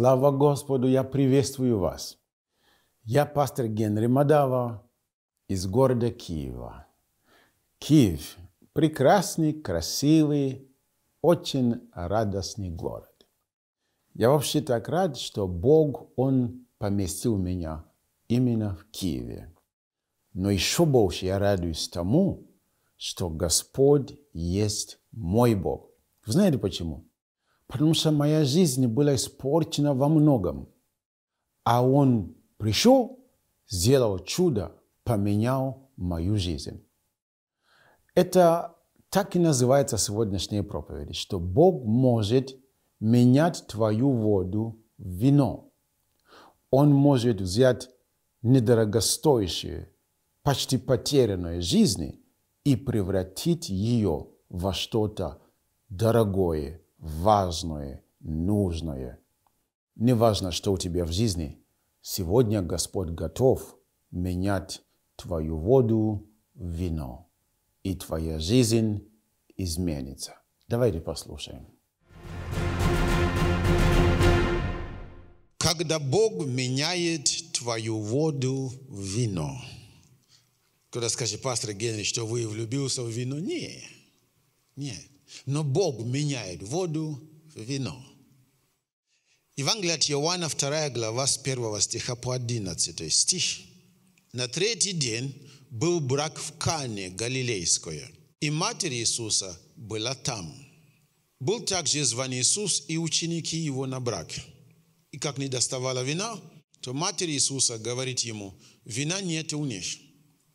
Слава Господу, я приветствую вас. Я пастор Генри Мадава из города Киева. Киев – прекрасный, красивый, очень радостный город. Я вообще так рад, что Бог, Он поместил меня именно в Киеве. Но еще больше я радуюсь тому, что Господь есть мой Бог. Вы знаете почему? потому что моя жизнь была испорчена во многом. А он пришел, сделал чудо, поменял мою жизнь. Это так и называется сегодняшняя проповедь, что Бог может менять твою воду в вино. Он может взять недорогостоящие, почти потерянные жизни и превратить ее во что-то дорогое, важное, нужное. Не важно, что у тебя в жизни, сегодня Господь готов менять твою воду в вино, и твоя жизнь изменится. Давайте послушаем. Когда Бог меняет твою воду в вино, когда скажет, пастор Генри, что вы влюбился в вино? Нет, нет. Но Бог меняет воду в вино. Евангелие от Иоанна, 2 глава, с 1 стиха по 11 стих. На третий день был брак в Кане Галилейское, и Матерь Иисуса была там. Был также зван Иисус и ученики его на брак. И как не доставала вина, то Матерь Иисуса говорит ему, вина нет у них.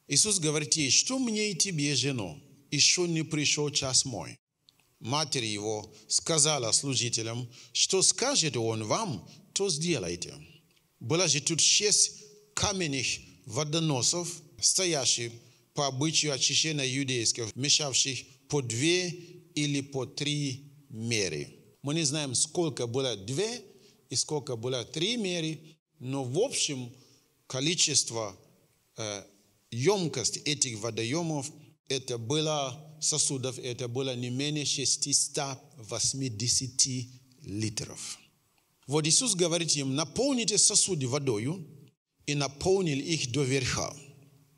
Иисус говорит ей, что мне и тебе, жено, еще не пришел час мой. Матерь его сказала служителям, что скажет он вам, то сделайте. Было же тут шесть каменных водоносов, стоящих по обычаю очищения иудейских, мешавших по две или по три меры. Мы не знаем, сколько было две и сколько было три меры, но в общем количество э, емкость этих водоемов – это было сосудов, это было не менее 680 литров. Вот Иисус говорит им, наполните сосуды водою, и наполнили их до верха.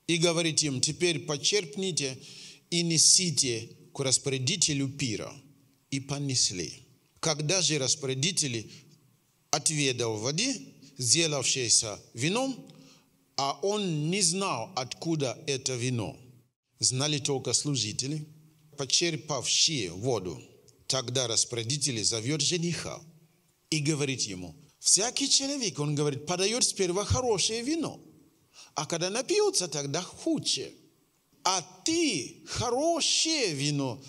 И говорит им, теперь почерпните и несите к распорядителю пира. И понесли. Когда же распорядитель отведал воды, сделавшейся вином, а он не знал, откуда это вино – знали только служители, почерпавшие воду. Тогда распорядитель зовет жениха и говорит ему, всякий человек, он говорит, подает сперва хорошее вино, а когда напьется, тогда худше. А ты хорошее вино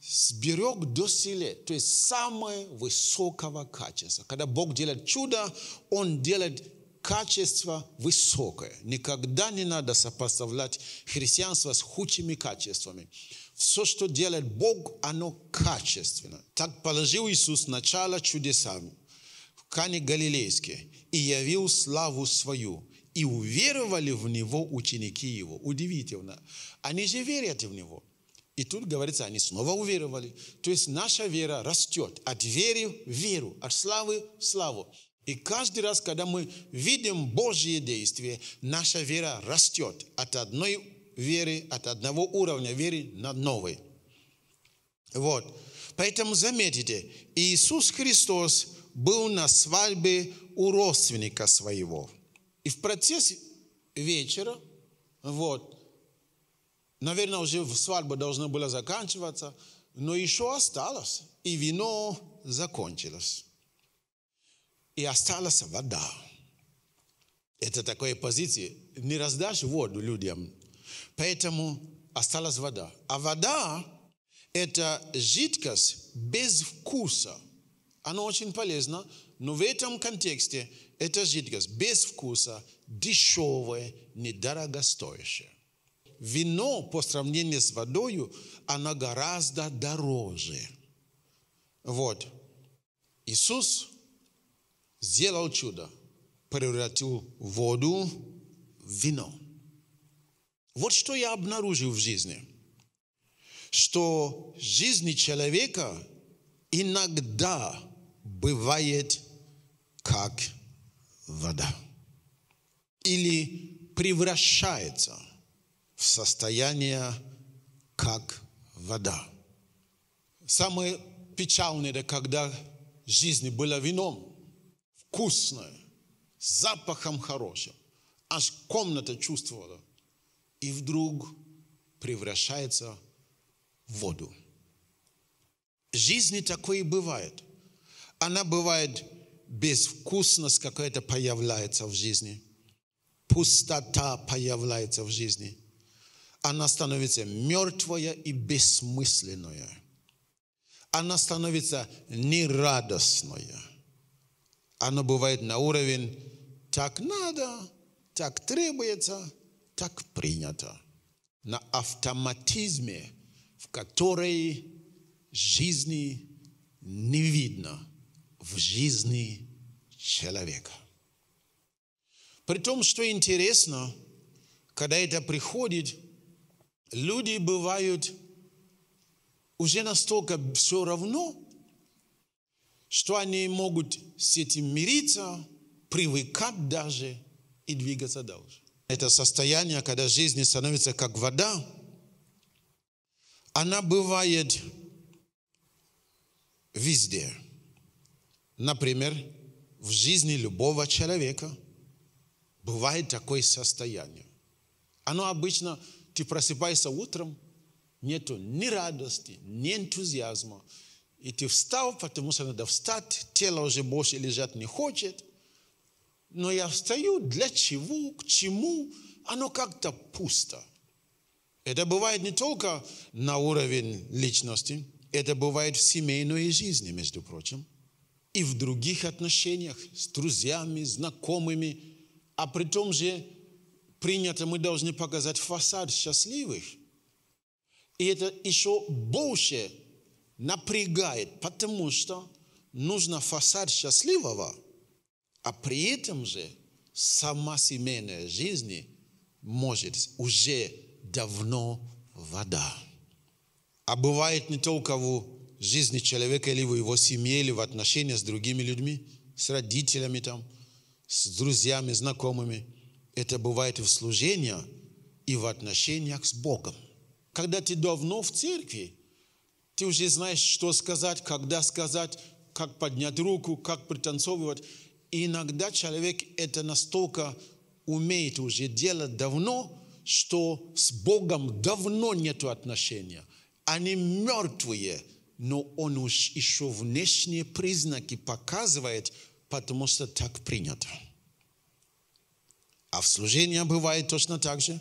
сберег до селе, то есть самое высокого качества. Когда Бог делает чудо, Он делает качество высокое. Никогда не надо сопоставлять христианство с худшими качествами. Все, что делает Бог, оно качественно. Так положил Иисус начало чудесам в Кане Галилейске и явил славу свою. И уверовали в Него ученики Его. Удивительно. Они же верят в Него. И тут говорится, они снова уверовали. То есть наша вера растет от веры в веру, от славы в славу. И каждый раз, когда мы видим Божье действие, наша вера растет от одной веры, от одного уровня веры на новый. Вот. Поэтому заметите, Иисус Христос был на свадьбе у родственника своего. И в процессе вечера, вот, наверное, уже свадьба должна была заканчиваться, но еще осталось, и вино закончилось и осталась вода. Это такая позиция. Не раздашь воду людям. Поэтому осталась вода. А вода – это жидкость без вкуса. Она очень полезна, но в этом контексте это жидкость без вкуса, дешевая, недорогостоящая. Вино по сравнению с водой, она гораздо дороже. Вот. Иисус сделал чудо, превратил воду в вино. Вот что я обнаружил в жизни, что жизнь человека иногда бывает как вода или превращается в состояние как вода. Самое печальное, когда жизнь была вином – вкусное, с запахом хорошим. Аж комната чувствовала. И вдруг превращается в воду. Жизни такое и бывает. Она бывает безвкусность какая-то появляется в жизни. Пустота появляется в жизни. Она становится мертвая и бессмысленная. Она становится нерадостная. Оно бывает на уровень «так надо», «так требуется», «так принято». На автоматизме, в которой жизни не видно, в жизни человека. При том, что интересно, когда это приходит, люди бывают уже настолько все равно, что они могут с этим мириться, привыкать даже и двигаться дальше. Это состояние, когда жизнь становится как вода, она бывает везде. Например, в жизни любого человека бывает такое состояние. Оно обычно, ты просыпаешься утром, нету ни радости, ни энтузиазма, и ты встал, потому что надо встать. Тело уже больше лежать не хочет. Но я встаю для чего, к чему. Оно как-то пусто. Это бывает не только на уровень личности. Это бывает в семейной жизни, между прочим. И в других отношениях с друзьями, знакомыми. А при том же принято мы должны показать фасад счастливых. И это еще больше напрягает, потому что нужно фасад счастливого, а при этом же сама семейная жизнь может уже давно вода. А бывает не только в жизни человека или в его семье, или в отношениях с другими людьми, с родителями, там, с друзьями, знакомыми. Это бывает и в служении, и в отношениях с Богом. Когда ты давно в церкви, ты уже знаешь, что сказать, когда сказать, как поднять руку, как пританцовывать. И иногда человек это настолько умеет уже делать давно, что с Богом давно нет отношения. Они мертвые, но он уж еще внешние признаки показывает, потому что так принято. А в служении бывает точно так же.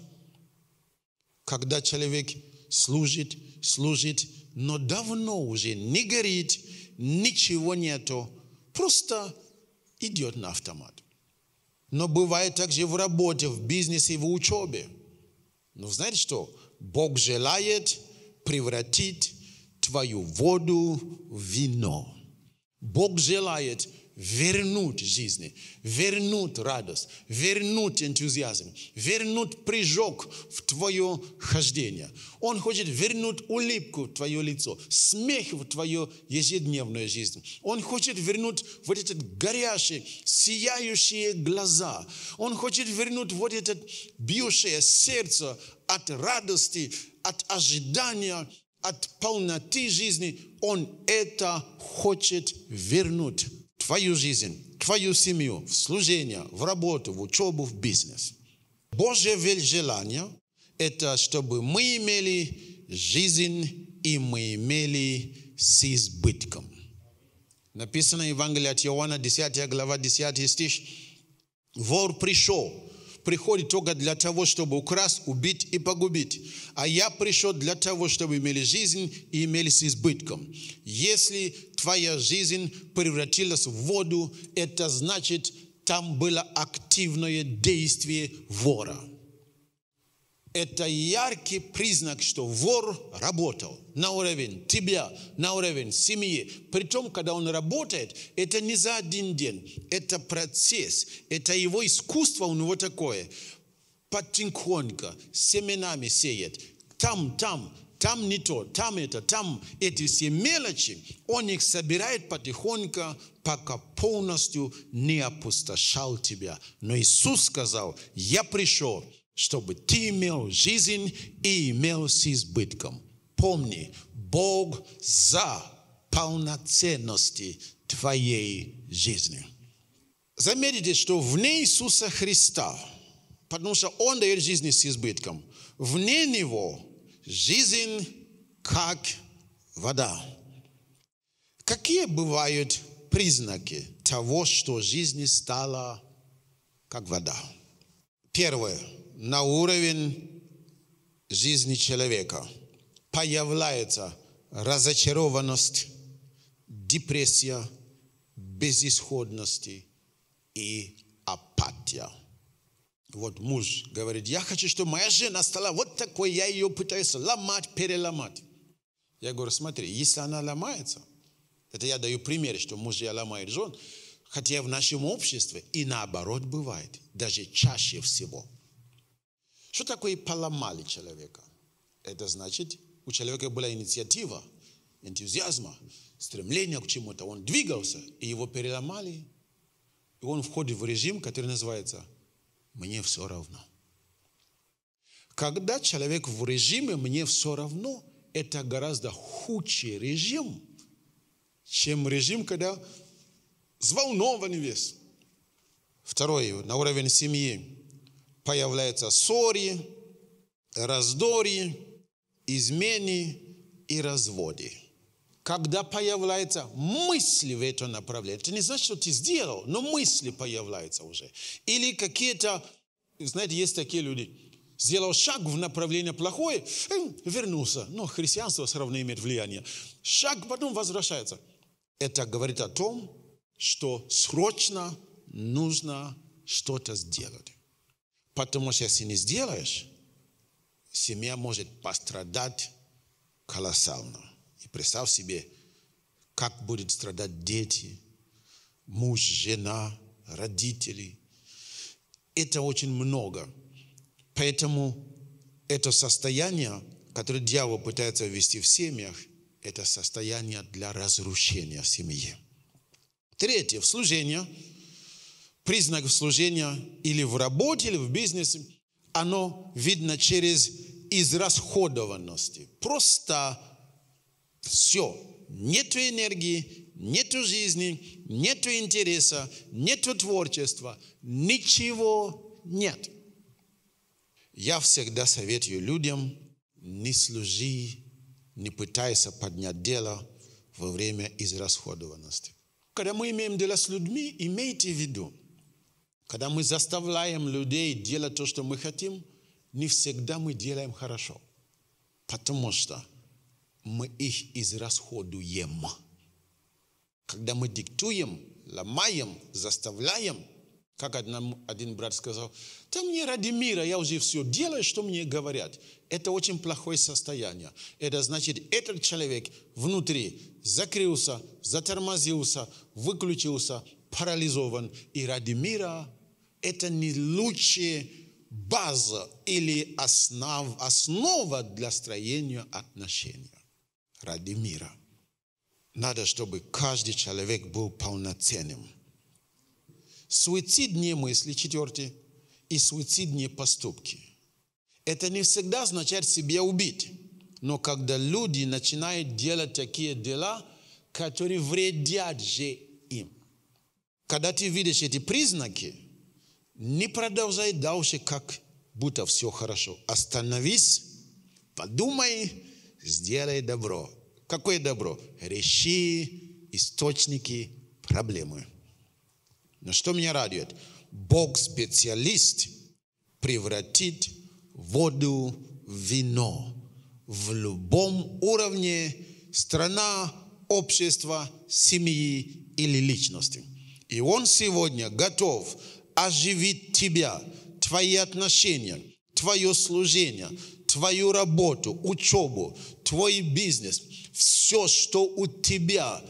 Когда человек служит, служит, но давно уже не горит, ничего нету, просто идет на автомат. Но бывает также в работе, в бизнесе, в учебе. Но знаете что? Бог желает превратить твою воду в вино. Бог желает вернуть жизни, вернуть радость, вернуть энтузиазм, вернуть прыжок в твое хождение. Он хочет вернуть улыбку в твое лицо, смех в твою ежедневную жизнь. Он хочет вернуть вот этот горящие, сияющие глаза. Он хочет вернуть вот это бьющее сердце от радости, от ожидания, от полноты жизни. Он это хочет вернуть твою жизнь, твою семью, в служение, в работу, в учебу, в бизнес. Божье желание – это чтобы мы имели жизнь и мы имели с избытком. Написано в Евангелии от Иоанна, 10 глава, 10 стих. Вор пришел, приходит только для того, чтобы украсть, убить и погубить. А я пришел для того, чтобы имели жизнь и имели с избытком. Если твоя жизнь превратилась в воду, это значит, там было активное действие вора – это яркий признак, что вор работал на уровень тебя, на уровень семьи. Причем, когда он работает, это не за один день, это процесс, это его искусство у него такое. Потихоньку, семенами сеет. Там, там, там не то, там это, там эти все мелочи, он их собирает потихоньку, пока полностью не опустошал тебя. Но Иисус сказал, я пришел, чтобы ты имел жизнь и имел с избытком. Помни, Бог за полноценности твоей жизни. Заметите, что вне Иисуса Христа, потому что Он дает жизнь с избытком, вне Него жизнь как вода. Какие бывают признаки того, что жизнь стала как вода? Первое – на уровень жизни человека. Появляется разочарованность, депрессия, безысходность и апатия. Вот муж говорит, я хочу, чтобы моя жена стала вот такой, я ее пытаюсь ломать, переломать. Я говорю, смотри, если она ломается, это я даю пример, что мужья ломают жен, хотя в нашем обществе и наоборот бывает, даже чаще всего – что такое поломали человека? Это значит, у человека была инициатива, энтузиазма, стремление к чему-то. Он двигался, и его переломали. И он входит в режим, который называется «мне все равно». Когда человек в режиме «мне все равно», это гораздо худший режим, чем режим, когда взволнован весь. Второе, на уровень семьи появляются ссоры, раздоры, измены и разводы. Когда появляются мысли в этом направлении, это не значит, что ты сделал, но мысли появляются уже. Или какие-то, знаете, есть такие люди, сделал шаг в направлении плохое, эм, вернулся. Но христианство все равно имеет влияние. Шаг потом возвращается. Это говорит о том, что срочно нужно что-то сделать потому что если не сделаешь, семья может пострадать колоссально. И представь себе, как будут страдать дети, муж, жена, родители. Это очень много. Поэтому это состояние, которое дьявол пытается ввести в семьях, это состояние для разрушения семьи. Третье, в служении – признаков служения или в работе, или в бизнесе, оно видно через израсходованности. Просто все. Нет энергии, нет жизни, нет интереса, нет творчества, ничего нет. Я всегда советую людям, не служи, не пытайся поднять дело во время израсходованности. Когда мы имеем дело с людьми, имейте в виду, когда мы заставляем людей делать то, что мы хотим, не всегда мы делаем хорошо, потому что мы их израсходуем. Когда мы диктуем, ломаем, заставляем, как одному, один брат сказал, "Там мне ради мира, я уже все делаю, что мне говорят. Это очень плохое состояние. Это значит, этот человек внутри закрылся, затормозился, выключился, парализован и ради мира это не лучшая база или основ, основа для строения отношений ради мира. Надо, чтобы каждый человек был полноценным. Суицидные мысли, четвертый, и суицидные поступки. Это не всегда означает себя убить. Но когда люди начинают делать такие дела, которые вредят же им. Когда ты видишь эти признаки, не продолжай дальше, как будто все хорошо. Остановись, подумай, сделай добро. Какое добро? Реши источники проблемы. Но что меня радует? Бог специалист превратит воду в вино. В любом уровне страна, общество, семьи или личности. И он сегодня готов оживит тебя, твои отношения, твое служение, твою работу, учебу, твой бизнес, все, что у тебя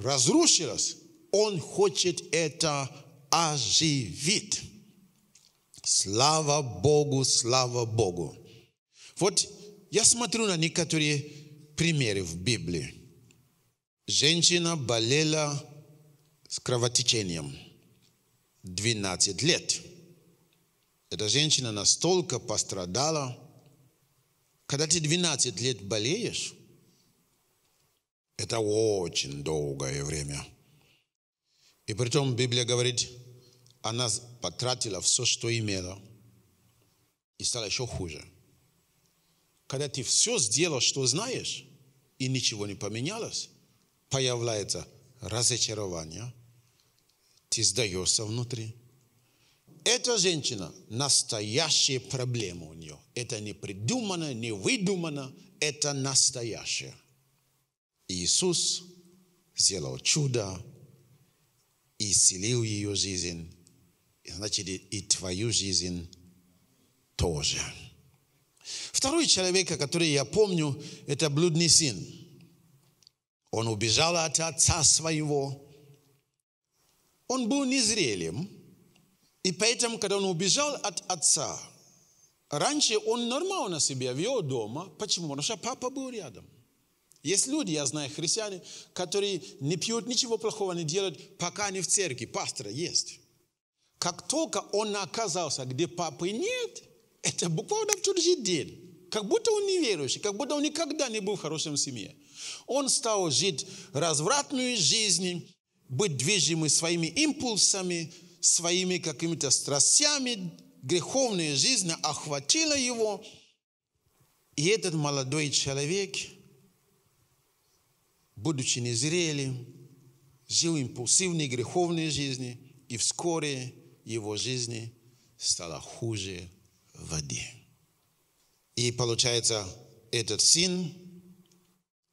разрушилось, Он хочет это оживить. Слава Богу, слава Богу. Вот я смотрю на некоторые примеры в Библии. Женщина болела с кровотечением – 12 лет. Эта женщина настолько пострадала. Когда ты 12 лет болеешь, это очень долгое время. И при притом Библия говорит, она потратила все, что имела, и стало еще хуже. Когда ты все сделал, что знаешь, и ничего не поменялось, появляется разочарование – ты сдаешься внутри. Эта женщина, настоящая проблема у нее. Это не придумано, не выдумано, это настоящее. Иисус сделал чудо, исцелил ее жизнь, значит, и твою жизнь тоже. Второй человек, который я помню, это блудный сын. Он убежал от отца своего, он был незрелым, и поэтому, когда он убежал от отца, раньше он нормально себя вел дома. Почему? Потому что папа был рядом. Есть люди, я знаю, христиане, которые не пьют, ничего плохого не делают, пока они в церкви, пастора есть. Как только он оказался, где папы нет, это буквально в чужой день. Как будто он не верующий, как будто он никогда не был в хорошем семье. Он стал жить развратную жизнь, быть движимы своими импульсами, своими какими-то страстями, греховная жизнь охватила его. И этот молодой человек, будучи незрелым, жил импульсивной греховной жизнью, и вскоре его жизни стала хуже воды. И получается, этот сын,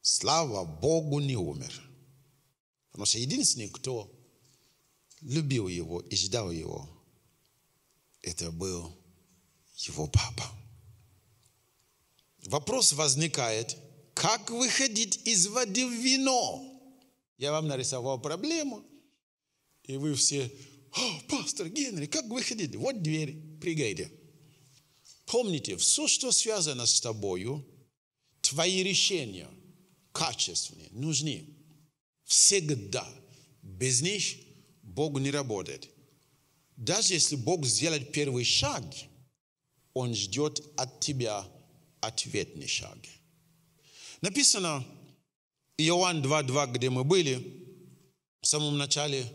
слава Богу, не умер – Потому что единственный, кто любил его и ждал его, это был его папа. Вопрос возникает, как выходить из воды в вино? Я вам нарисовал проблему, и вы все, О, пастор Генри, как выходить? Вот дверь, прыгайте. Помните, все, что связано с тобою, твои решения качественные, нужны. Всегда. Без них Бог не работает. Даже если Бог сделает первый шаг, Он ждет от тебя ответный шаг. Написано Иоанн 2.2, где мы были, в самом начале,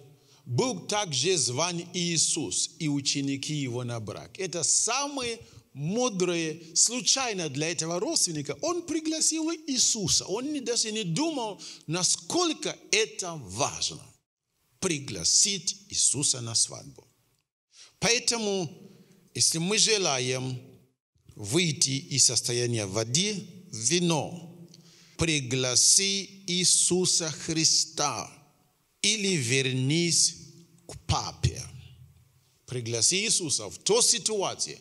бог также зван Иисус, и ученики его на брак. Это самый мудрые случайно для этого родственника, он пригласил Иисуса. Он даже не думал, насколько это важно – пригласить Иисуса на свадьбу. Поэтому, если мы желаем выйти из состояния воды в вино, пригласи Иисуса Христа или вернись к папе. Пригласи Иисуса в той ситуацию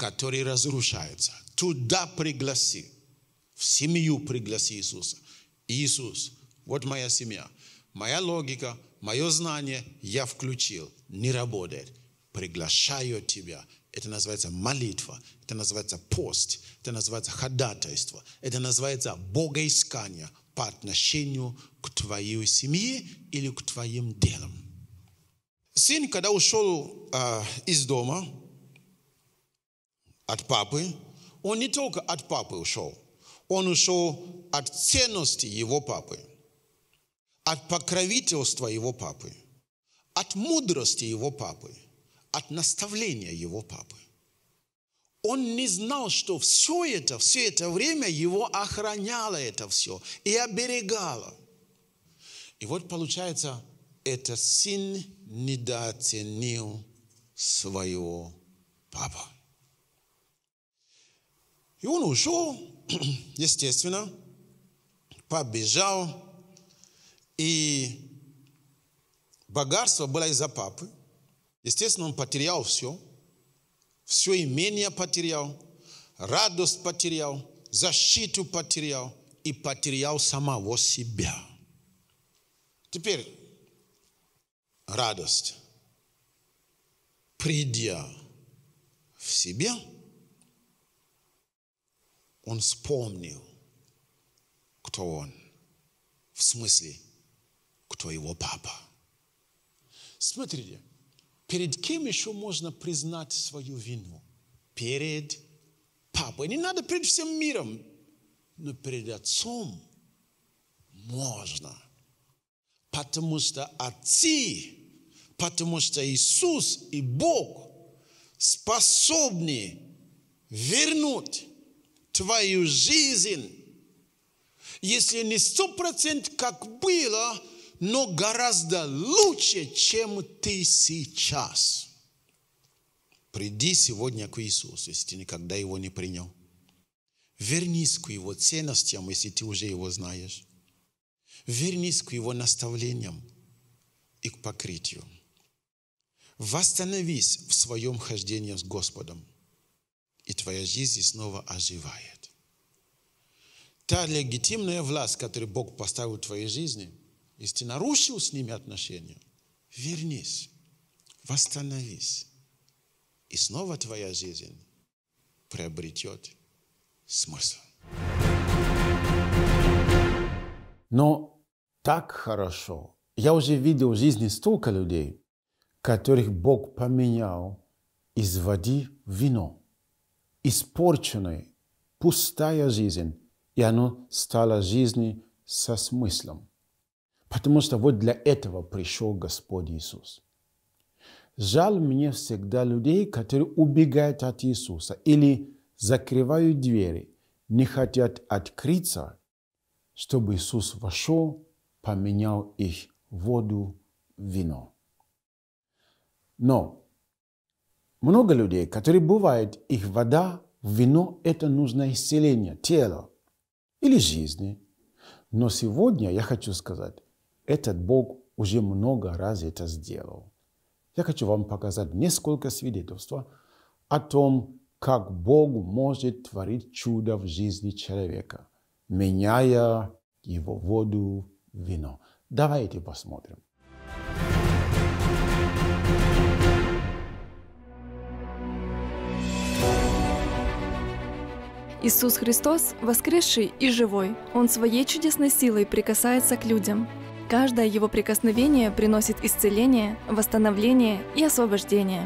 который разрушается. Туда пригласи, в семью пригласи Иисуса. Иисус, вот моя семья, моя логика, мое знание я включил, не работает. Приглашаю тебя. Это называется молитва, это называется пост, это называется ходатайство, это называется богоискание по отношению к твоей семье или к твоим делам. Сын, когда ушел э, из дома, от папы, он не только от папы ушел, он ушел от ценности его папы, от покровительства его папы, от мудрости его папы, от наставления его папы. Он не знал, что все это, все это время его охраняло это все и оберегало. И вот получается, этот сын недооценил своего папа. И он ушел, естественно, побежал, и богатство было из-за папы. Естественно, он потерял все. Все имение потерял, радость потерял, защиту потерял и потерял самого себя. Теперь радость. Придя в себя – он вспомнил, кто он. В смысле, кто его папа. Смотрите, перед кем еще можно признать свою вину? Перед папой. Не надо перед всем миром, но перед отцом можно. Потому что отцы, потому что Иисус и Бог способны вернуть твою жизнь, если не сто процентов как было, но гораздо лучше, чем ты сейчас. Приди сегодня к Иисусу, если ты никогда его не принял. Вернись к его ценностям, если ты уже его знаешь. Вернись к его наставлениям и к покрытию. Восстановись в своем хождении с Господом и твоя жизнь снова оживает. Та легитимная власть, которую Бог поставил в твоей жизни, если ты нарушил с ними отношения, вернись, восстановись, и снова твоя жизнь приобретет смысл. Но так хорошо. Я уже видел в жизни столько людей, которых Бог поменял из воды в вино испорченной, пустая жизнь, и она стала жизнью со смыслом. Потому что вот для этого пришел Господь Иисус. Жаль мне всегда людей, которые убегают от Иисуса или закрывают двери, не хотят открыться, чтобы Иисус вошел, поменял их воду, вино. Но много людей, которые бывают, их вода, вино – это нужно исцеление тела или жизни. Но сегодня я хочу сказать, этот Бог уже много раз это сделал. Я хочу вам показать несколько свидетельств о том, как Бог может творить чудо в жизни человека, меняя его воду в вино. Давайте посмотрим. Иисус Христос – воскресший и живой. Он своей чудесной силой прикасается к людям. Каждое его прикосновение приносит исцеление, восстановление и освобождение.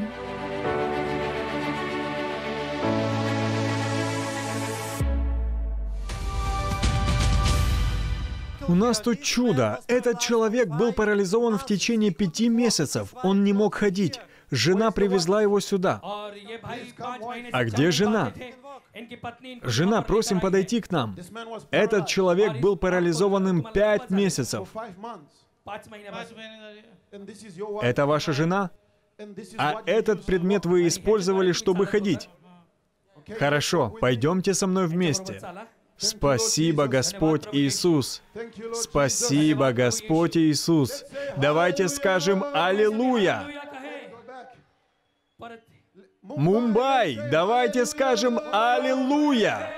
У нас тут чудо. Этот человек был парализован в течение пяти месяцев. Он не мог ходить. Жена привезла его сюда. А где жена? Жена, просим подойти к нам. Этот человек был парализованным пять месяцев. Это ваша жена? А этот предмет вы использовали, чтобы ходить? Хорошо, пойдемте со мной вместе. Спасибо, Господь Иисус. Спасибо, Господь Иисус. Давайте скажем «Аллилуйя». Мумбай, давайте скажем «Аллилуйя!»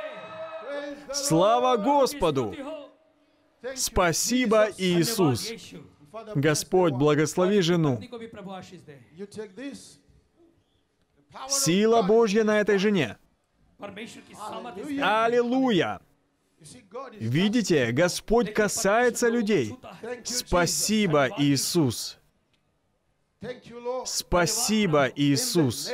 Слава Господу! Спасибо, Иисус! Господь, благослови жену. Сила Божья на этой жене. Аллилуйя! Видите, Господь касается людей. Спасибо, Иисус! Спасибо, Иисус.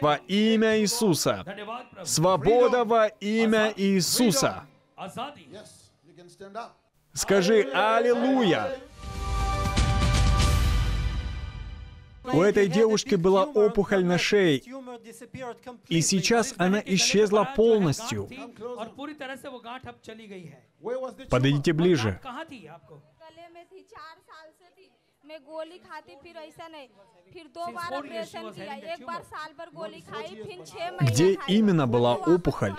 Во имя Иисуса. Свобода во имя Иисуса. Скажи «Аллилуйя». У этой девушки была опухоль на шее, и сейчас она исчезла полностью. Подойдите ближе. में गोली खाती फिर ऐसा नहीं फिर दो बार ऑपरेशन किया एक बार साल भर गोली खाई फिर छह महीने Где именно была опухоль?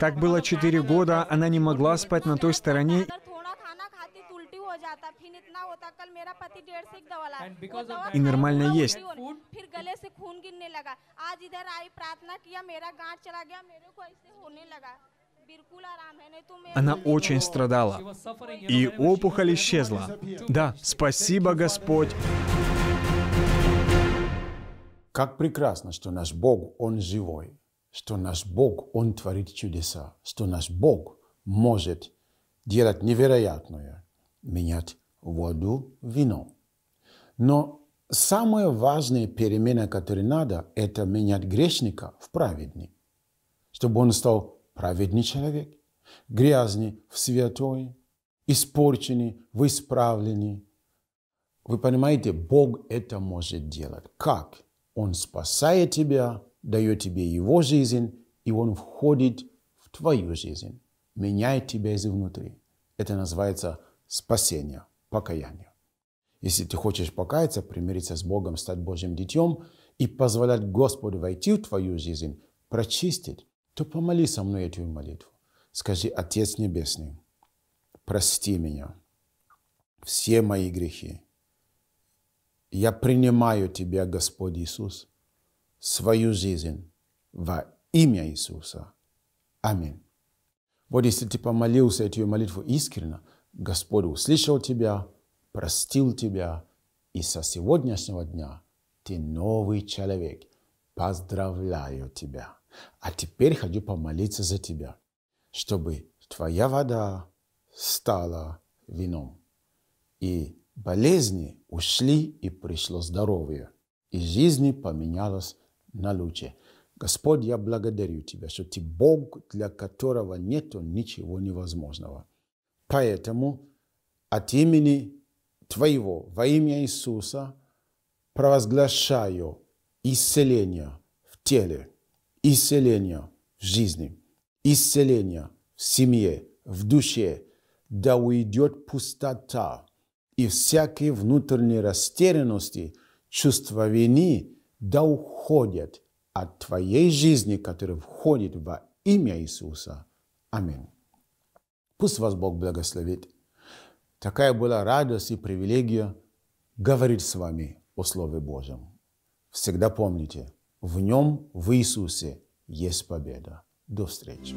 Так было четыре года, она не могла спать на той стороне. И нормально есть. फिर गले से खून गिरने लगा आज इधर आई प्रार्थना किया मेरा गांठ चला गया मेरे को ऐसे होने लगा она очень страдала, и опухоль исчезла. Да, спасибо, Господь. Как прекрасно, что наш Бог, Он живой, что наш Бог, Он творит чудеса, что наш Бог может делать невероятное, менять воду вино. Но самая важная перемена, которая надо, это менять грешника в праведный, чтобы он стал праведный человек, грязный в святой, испорченный в исправлении. Вы понимаете, Бог это может делать. Как? Он спасает тебя, дает тебе его жизнь, и он входит в твою жизнь, меняет тебя изнутри. Это называется спасение, покаяние. Если ты хочешь покаяться, примириться с Богом, стать Божьим детем и позволять Господу войти в твою жизнь, прочистить, то помоли со мной эту молитву. Скажи, Отец Небесный, прости меня, все мои грехи. Я принимаю Тебя, Господь Иисус, свою жизнь во имя Иисуса. Аминь. Вот если ты помолился эту молитву искренно, Господь услышал тебя, простил тебя, и со сегодняшнего дня ты новый человек. Поздравляю тебя! А теперь хочу помолиться за тебя, чтобы твоя вода стала вином. И болезни ушли, и пришло здоровье. И жизнь поменялась на лучшее. Господь, я благодарю Тебя, что Ты Бог, для которого нет ничего невозможного. Поэтому от имени Твоего, во имя Иисуса, провозглашаю исцеление в теле – исцеление в жизни, исцеление в семье, в душе, да уйдет пустота и всякие внутренние растерянности, чувства вины, да уходят от твоей жизни, которая входит во имя Иисуса. Аминь. Пусть вас Бог благословит. Такая была радость и привилегия говорить с вами о Слове Божьем. Всегда помните – в нем, в Иисусе, есть победа. До встречи.